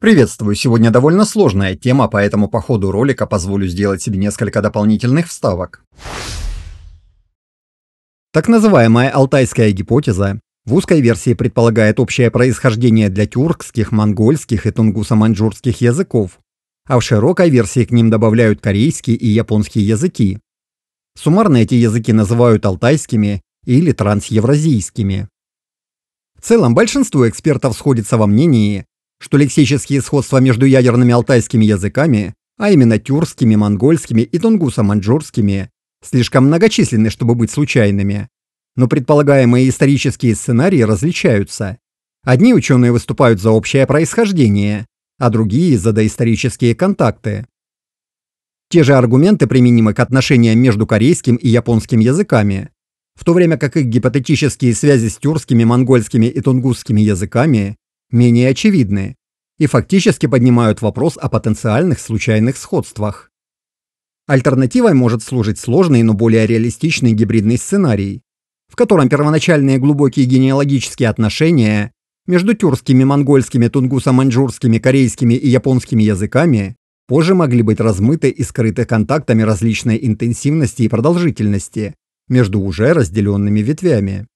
Приветствую, сегодня довольно сложная тема, поэтому по ходу ролика позволю сделать себе несколько дополнительных вставок. Так называемая алтайская гипотеза в узкой версии предполагает общее происхождение для тюркских, монгольских и тунгусо-маньчжурских языков, а в широкой версии к ним добавляют корейские и японские языки. Суммарно эти языки называют алтайскими или трансевразийскими. В целом большинство экспертов сходится во мнении, что лексические сходства между ядерными алтайскими языками, а именно тюркскими, монгольскими и тунгусо-маньчжурскими, слишком многочисленны, чтобы быть случайными. Но предполагаемые исторические сценарии различаются. Одни ученые выступают за общее происхождение, а другие – за доисторические контакты. Те же аргументы применимы к отношениям между корейским и японским языками, в то время как их гипотетические связи с тюркскими, монгольскими и тунгусскими языками менее очевидные, и фактически поднимают вопрос о потенциальных случайных сходствах. Альтернативой может служить сложный, но более реалистичный гибридный сценарий, в котором первоначальные глубокие генеалогические отношения между тюркскими, монгольскими, тунгусо-маньчжурскими, корейскими и японскими языками позже могли быть размыты и скрыты контактами различной интенсивности и продолжительности между уже разделенными ветвями.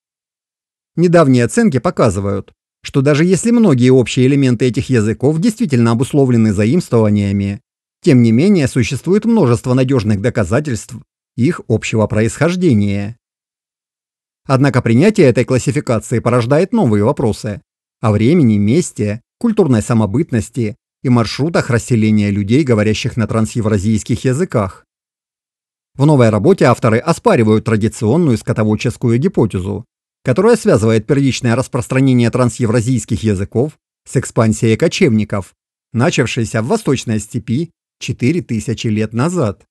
Недавние оценки показывают, что даже если многие общие элементы этих языков действительно обусловлены заимствованиями, тем не менее существует множество надежных доказательств их общего происхождения. Однако принятие этой классификации порождает новые вопросы о времени, месте, культурной самобытности и маршрутах расселения людей, говорящих на трансевразийских языках. В новой работе авторы оспаривают традиционную скотоводческую гипотезу, которая связывает первичное распространение трансевразийских языков с экспансией кочевников, начавшейся в Восточной степи 4000 лет назад.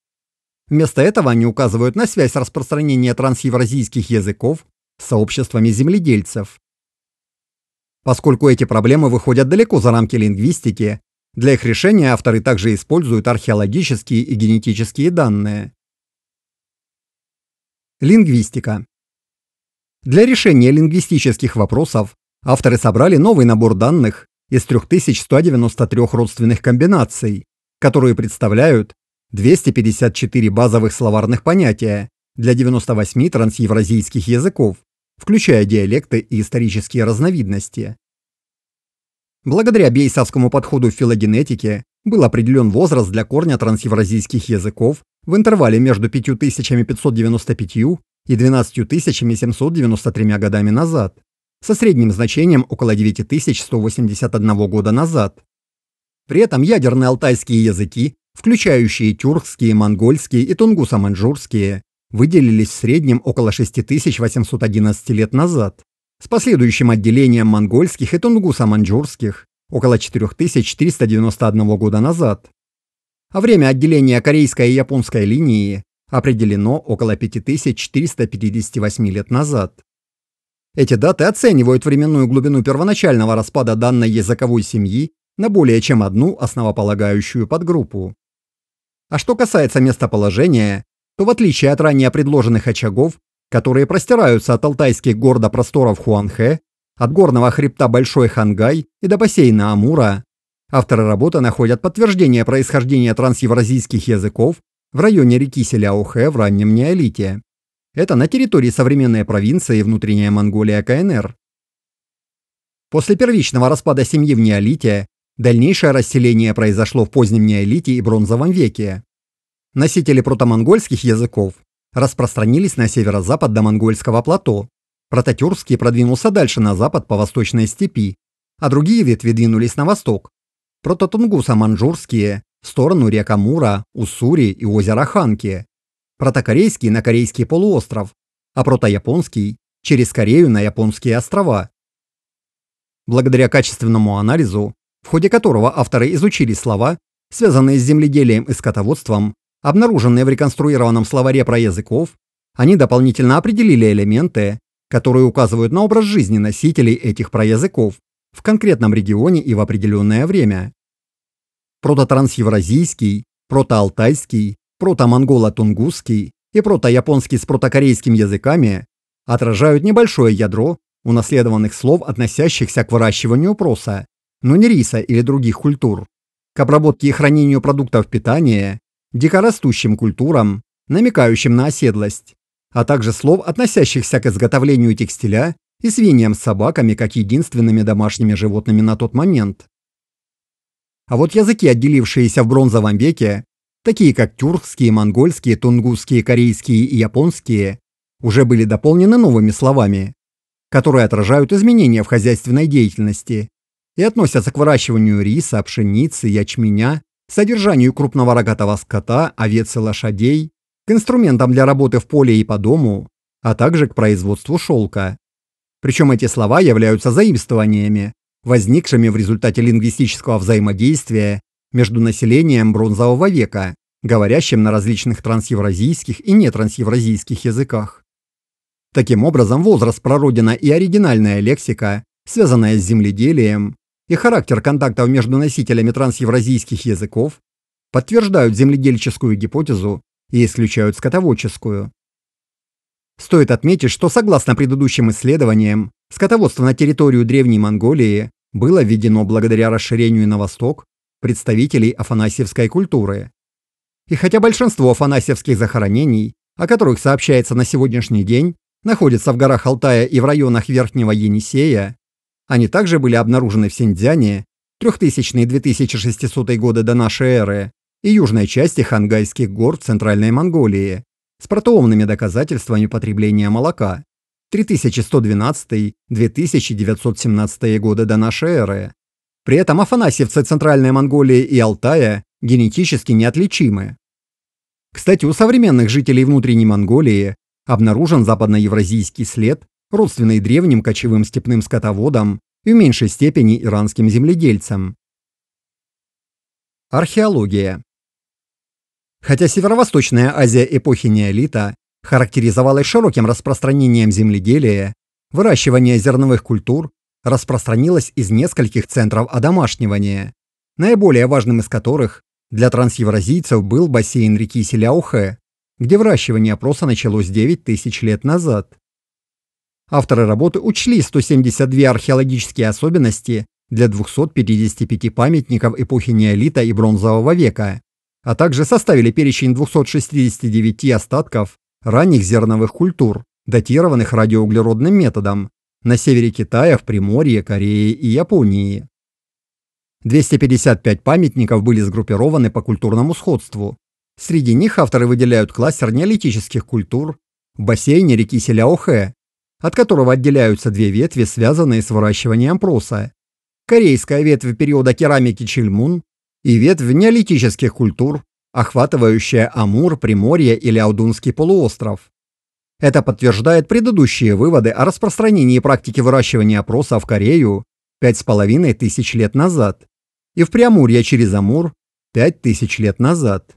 Вместо этого они указывают на связь распространения трансевразийских языков с сообществами земледельцев. Поскольку эти проблемы выходят далеко за рамки лингвистики, для их решения авторы также используют археологические и генетические данные. Лингвистика для решения лингвистических вопросов авторы собрали новый набор данных из 3193 родственных комбинаций, которые представляют 254 базовых словарных понятия для 98 трансевразийских языков, включая диалекты и исторические разновидности. Благодаря бейсовскому подходу в филогенетике был определен возраст для корня трансевразийских языков в интервале между 5595 и 12 793 годами назад, со средним значением около 9181 года назад. При этом ядерные алтайские языки, включающие тюркские, монгольские и тунгусо манжурские выделились в среднем около 6811 лет назад, с последующим отделением монгольских и тунгусо манжурских около 4391 года назад. А время отделения корейской и японской линии определено около 5458 лет назад. Эти даты оценивают временную глубину первоначального распада данной языковой семьи на более чем одну основополагающую подгруппу. А что касается местоположения, то в отличие от ранее предложенных очагов, которые простираются от алтайских гор до просторов Хуанхэ, от горного хребта Большой Хангай и до бассейна Амура, авторы работы находят подтверждение происхождения трансевразийских языков в районе реки Селяохэ в раннем неолите. Это на территории современной провинции внутренняя Монголия КНР. После первичного распада семьи в неолите дальнейшее расселение произошло в позднем неолите и бронзовом веке. Носители протомонгольских языков распространились на северо-запад до монгольского плато. Прототюркский продвинулся дальше на запад по восточной степи, а другие ветви двинулись на восток. Прототунгуса-манжурские в сторону рек Амура, Уссури и озера Ханки, протокорейский на Корейский полуостров, а протояпонский через Корею на Японские острова. Благодаря качественному анализу, в ходе которого авторы изучили слова, связанные с земледелием и скотоводством, обнаруженные в реконструированном словаре про языков, они дополнительно определили элементы, которые указывают на образ жизни носителей этих проязыков в конкретном регионе и в определенное время прототрансевразийский, протоалтайский, протомонголо-тунгусский и протояпонский с протокорейским языками отражают небольшое ядро унаследованных слов, относящихся к выращиванию проса, но не риса или других культур, к обработке и хранению продуктов питания, дикорастущим культурам, намекающим на оседлость, а также слов, относящихся к изготовлению текстиля и свиньям с собаками как единственными домашними животными на тот момент. А вот языки, отделившиеся в бронзовом веке, такие как тюркские, монгольские, тунгусские, корейские и японские, уже были дополнены новыми словами, которые отражают изменения в хозяйственной деятельности и относятся к выращиванию риса, пшеницы, ячменя, содержанию крупного рогатого скота, овец и лошадей, к инструментам для работы в поле и по дому, а также к производству шелка. Причем эти слова являются заимствованиями, возникшими в результате лингвистического взаимодействия между населением бронзового века, говорящим на различных трансевразийских и нетрансевразийских языках. Таким образом, возраст прородина и оригинальная лексика, связанная с земледелием, и характер контактов между носителями трансевразийских языков подтверждают земледельческую гипотезу и исключают скотоводческую. Стоит отметить, что согласно предыдущим исследованиям, Скотоводство на территорию Древней Монголии было введено благодаря расширению на восток представителей афанасьевской культуры. И хотя большинство афанасьевских захоронений, о которых сообщается на сегодняшний день, находятся в горах Алтая и в районах Верхнего Енисея, они также были обнаружены в Синьцзяне 3000-2600 годы до нашей эры и южной части Хангайских гор Центральной Монголии с протоумными доказательствами потребления молока. 3112-2917 годы до нашей эры. При этом афанасьевцы Центральной Монголии и Алтая генетически неотличимы. Кстати, у современных жителей внутренней Монголии обнаружен западноевразийский след, родственный древним кочевым степным скотоводам и в меньшей степени иранским земледельцам. Археология Хотя Северо-Восточная Азия эпохи неолита характеризовалась широким распространением земледелия, выращивание зерновых культур, распространилось из нескольких центров одомашнивания, наиболее важным из которых для трансевразийцев был бассейн реки Селяухе, где выращивание опроса началось 9 тысяч лет назад. Авторы работы учли 172 археологические особенности для 255 памятников эпохи неолита и бронзового века, а также составили перечень 269 остатков ранних зерновых культур, датированных радиоуглеродным методом, на севере Китая, в Приморье, Корее и Японии. 255 памятников были сгруппированы по культурному сходству. Среди них авторы выделяют кластер неолитических культур в бассейне реки Селяохэ, от которого отделяются две ветви, связанные с выращиванием проса. Корейская ветвь периода керамики Чильмун и ветвь неолитических культур охватывающая Амур, Приморье или Аудунский полуостров. Это подтверждает предыдущие выводы о распространении практики выращивания опроса в Корею 5,5 тысяч лет назад и в Преамурье через Амур 5 тысяч лет назад.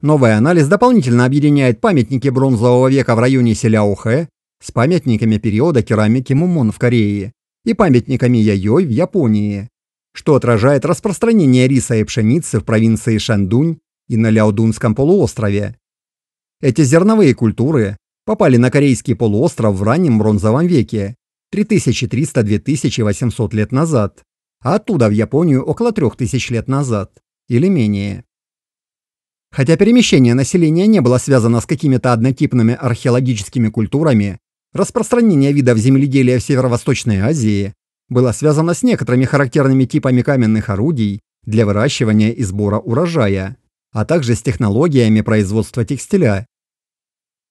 Новый анализ дополнительно объединяет памятники бронзового века в районе Селяухэ с памятниками периода керамики Мумон в Корее и памятниками Яйой в Японии, что отражает распространение риса и пшеницы в провинции Шандунь и на Ляодунском полуострове. Эти зерновые культуры попали на Корейский полуостров в раннем бронзовом веке, 3300-2800 лет назад, а оттуда в Японию около 3000 лет назад, или менее. Хотя перемещение населения не было связано с какими-то однотипными археологическими культурами, распространение видов земледелия в Северо-Восточной Азии было связано с некоторыми характерными типами каменных орудий для выращивания и сбора урожая а также с технологиями производства текстиля.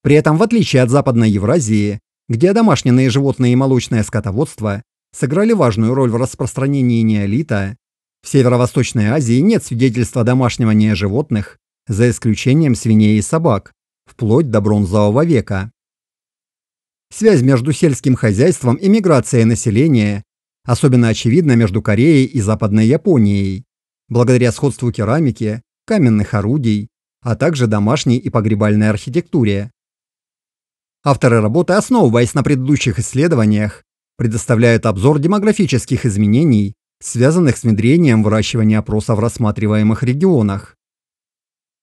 При этом, в отличие от Западной Евразии, где домашние животные и молочное скотоводство сыграли важную роль в распространении неолита, в Северо-Восточной Азии нет свидетельства домашнего животных, за исключением свиней и собак, вплоть до бронзового века. Связь между сельским хозяйством и миграцией населения особенно очевидна между Кореей и Западной Японией, благодаря сходству керамики, каменных орудий, а также домашней и погребальной архитектуре. Авторы работы, основываясь на предыдущих исследованиях, предоставляют обзор демографических изменений, связанных с внедрением выращивания опроса в рассматриваемых регионах.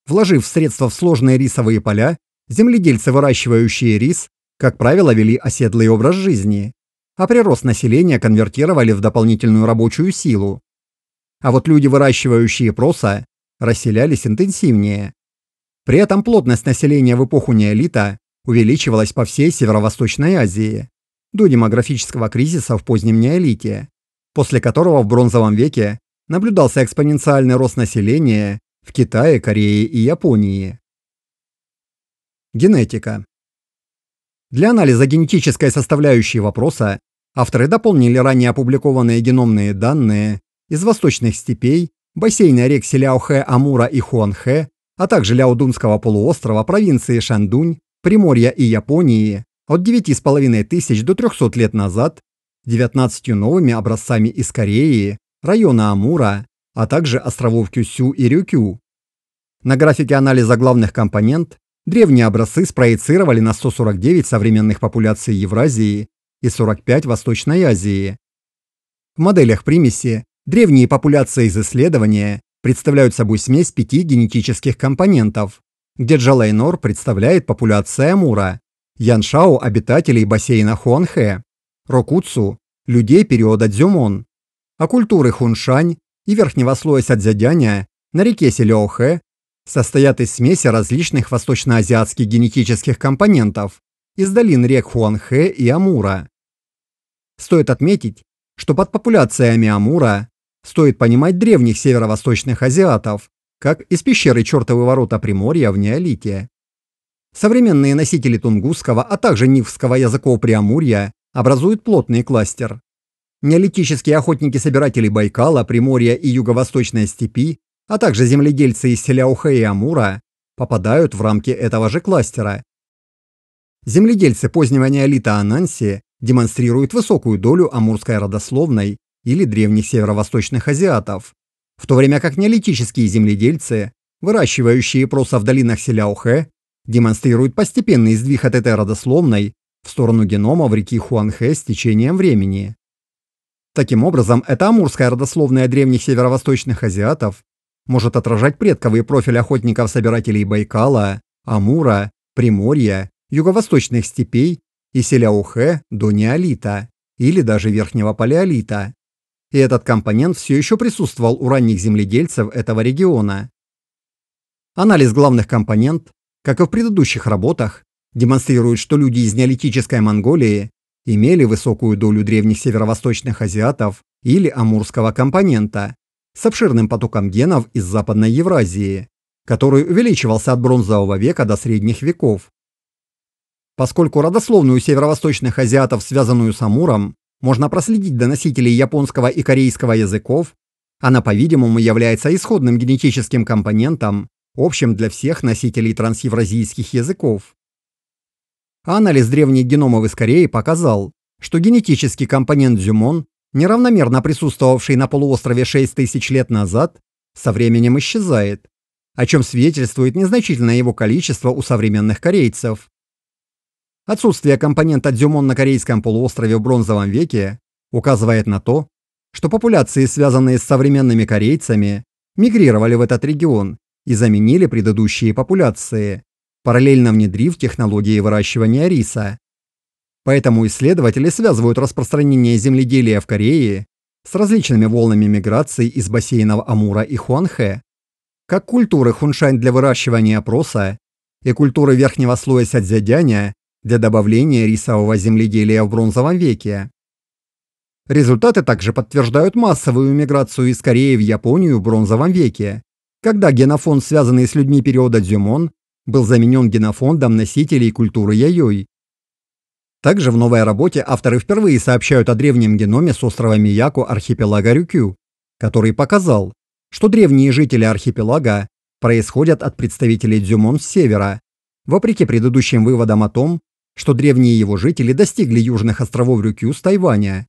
Вложив средства в сложные рисовые поля, земледельцы, выращивающие рис, как правило, вели оседлый образ жизни, а прирост населения конвертировали в дополнительную рабочую силу. А вот люди, выращивающие проса, расселялись интенсивнее. При этом плотность населения в эпоху неолита увеличивалась по всей Северо-Восточной Азии до демографического кризиса в позднем неолите, после которого в Бронзовом веке наблюдался экспоненциальный рост населения в Китае, Корее и Японии. Генетика. Для анализа генетической составляющей вопроса авторы дополнили ранее опубликованные геномные данные из восточных степей бассейны рек Селяохэ, Амура и Хуанхэ, а также Ляодунского полуострова, провинции Шандунь, Приморья и Японии от 9,5 тысяч до 300 лет назад, 19 новыми образцами из Кореи, района Амура, а также островов Кюсю и Рюкю. На графике анализа главных компонент древние образцы спроецировали на 149 современных популяций Евразии и 45 Восточной Азии. В моделях примеси Древние популяции из исследования представляют собой смесь пяти генетических компонентов, где Джалайнор представляет популяция Амура, Яншао – обитателей бассейна Хуанхэ, Рокуцу – людей периода Дзюмон, а культуры Хуншань и верхнего слоя Садзядяня на реке Селеохэ состоят из смеси различных восточноазиатских генетических компонентов из долин рек Хуанхэ и Амура. Стоит отметить, что под популяциями Амура Стоит понимать древних северо-восточных азиатов, как из пещеры чертовы ворота Приморья в неолите. Современные носители тунгусского, а также нивского языков Преамурья образуют плотный кластер. Неолитические охотники-собиратели Байкала, Приморья и Юго-Восточной степи, а также земледельцы из Селяуха и Амура попадают в рамки этого же кластера. Земледельцы позднего неолита Ананси демонстрируют высокую долю амурской родословной или древних северо-восточных азиатов, в то время как неолитические земледельцы, выращивающие проса в долинах Селяухэ, демонстрируют постепенный сдвиг от этой родословной в сторону генома в реке Хуанхэ с течением времени. Таким образом, эта амурская родословная древних северо-восточных азиатов может отражать предковый профиль охотников-собирателей Байкала, Амура, Приморья, юго-восточных степей и Селяухэ до неолита или даже верхнего палеолита и этот компонент все еще присутствовал у ранних земледельцев этого региона. Анализ главных компонент, как и в предыдущих работах, демонстрирует, что люди из неолитической Монголии имели высокую долю древних северо-восточных азиатов или амурского компонента с обширным потоком генов из Западной Евразии, который увеличивался от бронзового века до средних веков. Поскольку родословную северо-восточных азиатов, связанную с Амуром, можно проследить до носителей японского и корейского языков. Она, по-видимому, является исходным генетическим компонентом, общим для всех носителей трансевразийских языков. Анализ древних геномов из Кореи показал, что генетический компонент зюмон, неравномерно присутствовавший на полуострове 6 тысяч лет назад, со временем исчезает, о чем свидетельствует незначительное его количество у современных корейцев. Отсутствие компонента дзюмон на корейском полуострове в бронзовом веке указывает на то, что популяции, связанные с современными корейцами, мигрировали в этот регион и заменили предыдущие популяции, параллельно внедрив технологии выращивания риса. Поэтому исследователи связывают распространение земледелия в Корее с различными волнами миграции из бассейнов Амура и Хуанхэ, как культуры хуншань для выращивания проса и культуры верхнего слоя сядзядяня для добавления рисового земледелия в бронзовом веке. Результаты также подтверждают массовую миграцию из Кореи в Японию в бронзовом веке, когда генофонд, связанный с людьми периода Дзюмон, был заменен генофондом носителей культуры Яйой. Также в новой работе авторы впервые сообщают о древнем геноме с острова Мияко архипелага Рюкю, который показал, что древние жители архипелага происходят от представителей дзюмон с севера, вопреки предыдущим выводам о том, что древние его жители достигли южных островов Рюкю с Тайваня.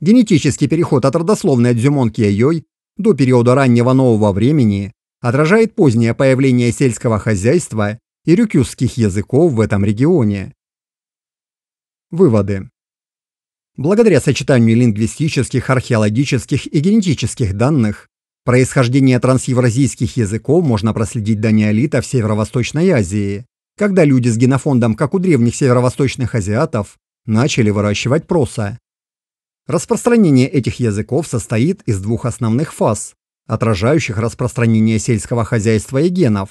Генетический переход от родословной Дзюмон Киайой до периода раннего нового времени отражает позднее появление сельского хозяйства и рюкюсских языков в этом регионе. Выводы. Благодаря сочетанию лингвистических, археологических и генетических данных, происхождение трансевразийских языков можно проследить до неолита в Северо-Восточной Азии, когда люди с генофондом, как у древних северо-восточных азиатов, начали выращивать проса. Распространение этих языков состоит из двух основных фаз, отражающих распространение сельского хозяйства и генов.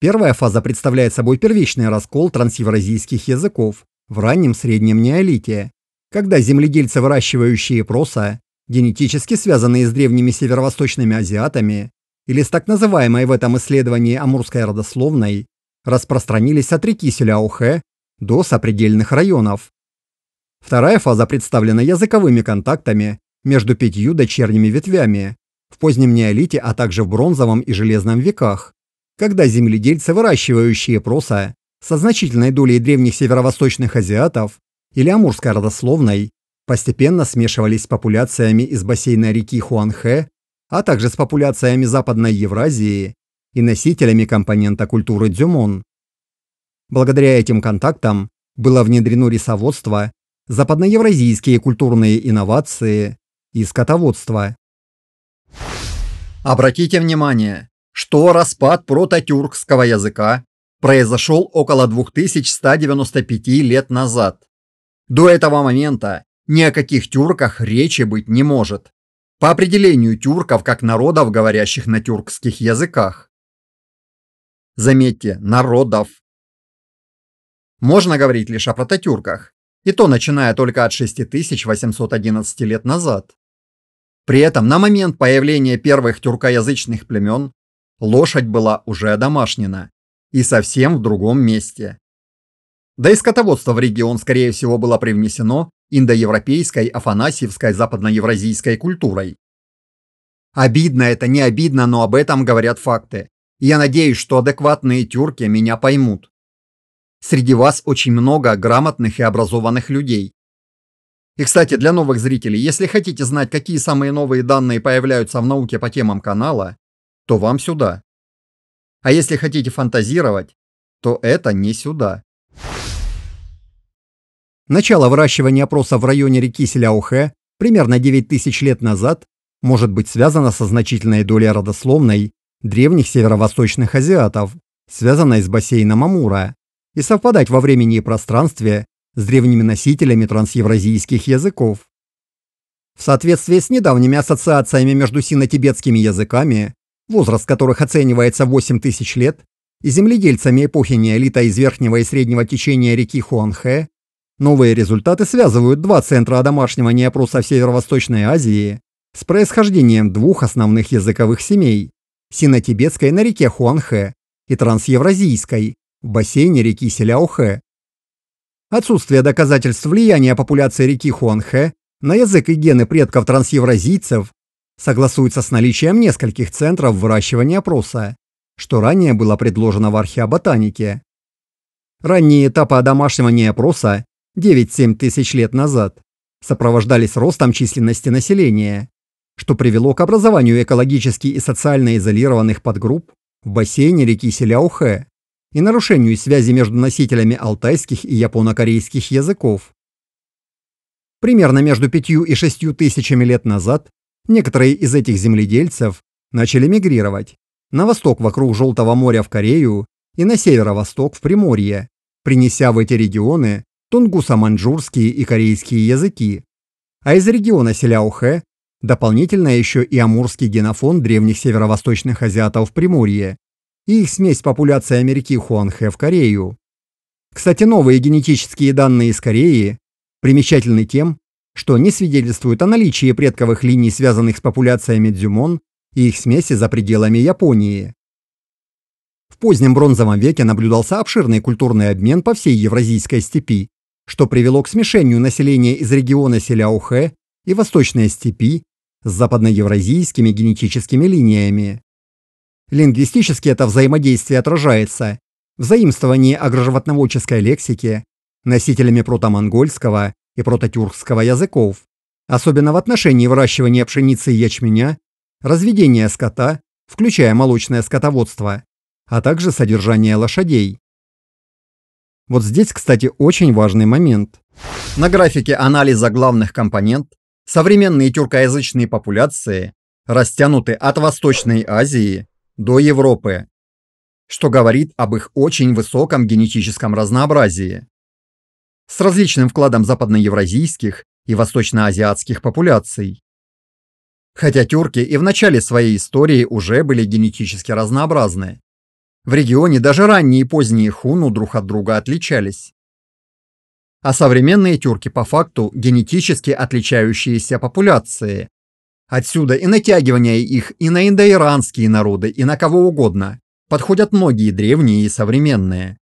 Первая фаза представляет собой первичный раскол трансевразийских языков в раннем среднем неолите, когда земледельцы, выращивающие проса, генетически связанные с древними северо-восточными азиатами или с так называемой в этом исследовании амурской родословной, распространились от реки Селяухэ до сопредельных районов. Вторая фаза представлена языковыми контактами между пятью дочерними ветвями в позднем неолите, а также в бронзовом и железном веках, когда земледельцы, выращивающие проса, со значительной долей древних северо-восточных азиатов или амурской родословной, постепенно смешивались с популяциями из бассейна реки Хуанхэ, а также с популяциями Западной Евразии и носителями компонента культуры дзюмон. Благодаря этим контактам было внедрено рисоводство, западноевразийские культурные инновации и скотоводство. Обратите внимание, что распад прототюркского языка произошел около 2195 лет назад. До этого момента ни о каких тюрках речи быть не может. По определению тюрков как народов, говорящих на тюркских языках. Заметьте, народов. Можно говорить лишь о прототюрках, и то начиная только от 6811 лет назад. При этом на момент появления первых тюркоязычных племен лошадь была уже одомашнена и совсем в другом месте. Да и скотоводство в регион, скорее всего, было привнесено индоевропейской, афанасьевской, западноевразийской культурой. Обидно это, не обидно, но об этом говорят факты я надеюсь, что адекватные тюрки меня поймут. Среди вас очень много грамотных и образованных людей. И, кстати, для новых зрителей, если хотите знать, какие самые новые данные появляются в науке по темам канала, то вам сюда. А если хотите фантазировать, то это не сюда. Начало выращивания опроса в районе реки Селяухе примерно 9000 лет назад может быть связано со значительной долей родословной древних северо-восточных азиатов, связанной с бассейном Амура, и совпадать во времени и пространстве с древними носителями трансевразийских языков. В соответствии с недавними ассоциациями между сино-тибетскими языками, возраст которых оценивается 8 тысяч лет, и земледельцами эпохи неолита из верхнего и среднего течения реки Хуанхэ, новые результаты связывают два центра одомашнивания опроса в Северо-Восточной Азии с происхождением двух основных языковых семей Синотибетской на реке Хуанхэ и Трансевразийской в бассейне реки Селяохэ. Отсутствие доказательств влияния популяции реки Хуанхэ на язык и гены предков трансевразийцев согласуется с наличием нескольких центров выращивания опроса, что ранее было предложено в археоботанике. Ранние этапы одомашнивания опроса 9-7 тысяч лет назад сопровождались ростом численности населения что привело к образованию экологически и социально изолированных подгрупп в бассейне реки Селяухэ и нарушению связи между носителями алтайских и японо-корейских языков. Примерно между пятью и шестью тысячами лет назад некоторые из этих земледельцев начали мигрировать на восток вокруг Желтого моря в Корею и на северо-восток в Приморье, принеся в эти регионы тунгусо-маньчжурские и корейские языки, а из региона Селяухэ Дополнительно еще и амурский генофон древних северо-восточных азиатов в Приморье и их смесь популяции Америки Хуанхэ в Корею. Кстати, новые генетические данные из Кореи примечательны тем, что они свидетельствуют о наличии предковых линий, связанных с популяциями дзюмон и их смеси за пределами Японии. В позднем бронзовом веке наблюдался обширный культурный обмен по всей Евразийской степи, что привело к смешению населения из региона Селяухэ и Восточной степи с западноевразийскими генетическими линиями. Лингвистически это взаимодействие отражается в заимствовании агроживотноводческой лексики носителями протомонгольского и прототюркского языков, особенно в отношении выращивания пшеницы и ячменя, разведения скота, включая молочное скотоводство, а также содержание лошадей. Вот здесь, кстати, очень важный момент. На графике анализа главных компонент Современные тюркоязычные популяции растянуты от Восточной Азии до Европы, что говорит об их очень высоком генетическом разнообразии. С различным вкладом западноевразийских и восточноазиатских популяций. Хотя тюрки и в начале своей истории уже были генетически разнообразны. В регионе даже ранние и поздние хуну друг от друга отличались а современные тюрки по факту генетически отличающиеся популяции. Отсюда и натягивание их и на индоиранские народы, и на кого угодно. Подходят многие древние и современные.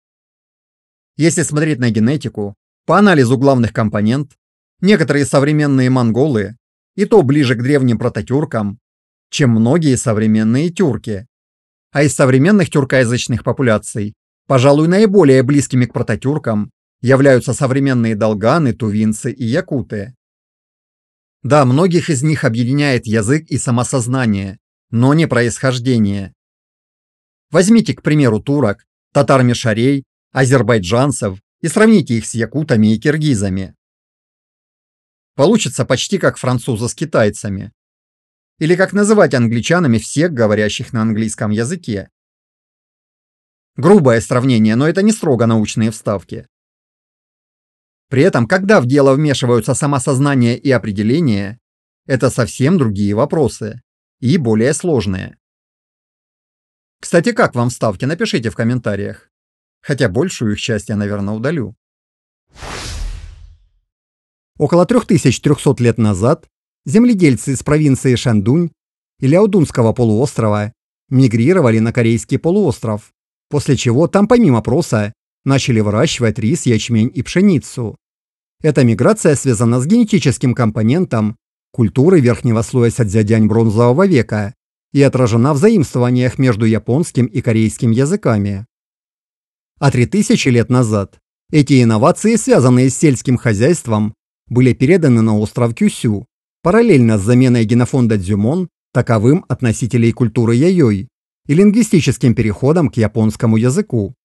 Если смотреть на генетику, по анализу главных компонент, некоторые современные монголы, и то ближе к древним прототюркам, чем многие современные тюрки. А из современных тюркоязычных популяций, пожалуй, наиболее близкими к прототюркам являются современные долганы, тувинцы и якуты. Да, многих из них объединяет язык и самосознание, но не происхождение. Возьмите, к примеру, турок, татар-мишарей, азербайджанцев и сравните их с якутами и киргизами. Получится почти как французы с китайцами. Или как называть англичанами всех, говорящих на английском языке. Грубое сравнение, но это не строго научные вставки. При этом, когда в дело вмешиваются самосознание и определение, это совсем другие вопросы и более сложные. Кстати, как вам ставки? напишите в комментариях. Хотя большую их часть я, наверное, удалю. Около 3300 лет назад земледельцы из провинции Шандунь и Ляодунского полуострова мигрировали на Корейский полуостров, после чего там помимо проса начали выращивать рис, ячмень и пшеницу. Эта миграция связана с генетическим компонентом культуры верхнего слоя садзядянь бронзового века и отражена в заимствованиях между японским и корейским языками. А 3000 лет назад эти инновации, связанные с сельским хозяйством, были переданы на остров Кюсю, параллельно с заменой генофонда дзюмон таковым относителей культуры яйой и лингвистическим переходом к японскому языку.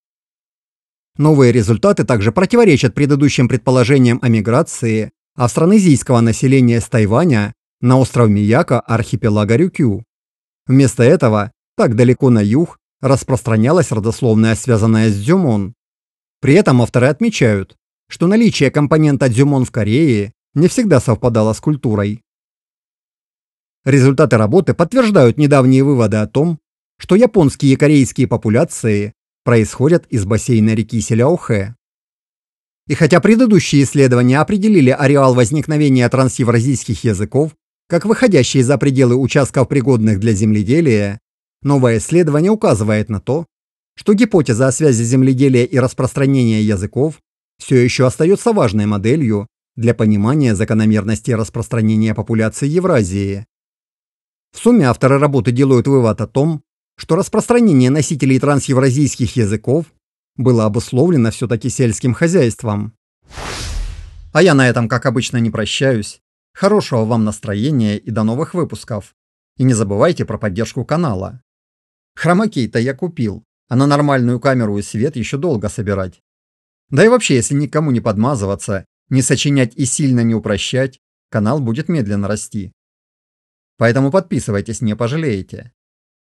Новые результаты также противоречат предыдущим предположениям о миграции австронезийского населения с Тайваня на остров Мияка архипелага Рюкю. Вместо этого, так далеко на юг, распространялась родословная, связанная с дзюмон. При этом авторы отмечают, что наличие компонента дзюмон в Корее не всегда совпадало с культурой. Результаты работы подтверждают недавние выводы о том, что японские и корейские популяции происходят из бассейна реки Селяохэ. И хотя предыдущие исследования определили ареал возникновения трансевразийских языков как выходящие за пределы участков, пригодных для земледелия, новое исследование указывает на то, что гипотеза о связи земледелия и распространения языков все еще остается важной моделью для понимания закономерности распространения популяции Евразии. В сумме авторы работы делают вывод о том, что распространение носителей трансевразийских языков было обусловлено все-таки сельским хозяйством. А я на этом, как обычно, не прощаюсь. Хорошего вам настроения и до новых выпусков. И не забывайте про поддержку канала. Хромакей-то я купил, а на нормальную камеру и свет еще долго собирать. Да и вообще, если никому не подмазываться, не сочинять и сильно не упрощать, канал будет медленно расти. Поэтому подписывайтесь, не пожалеете.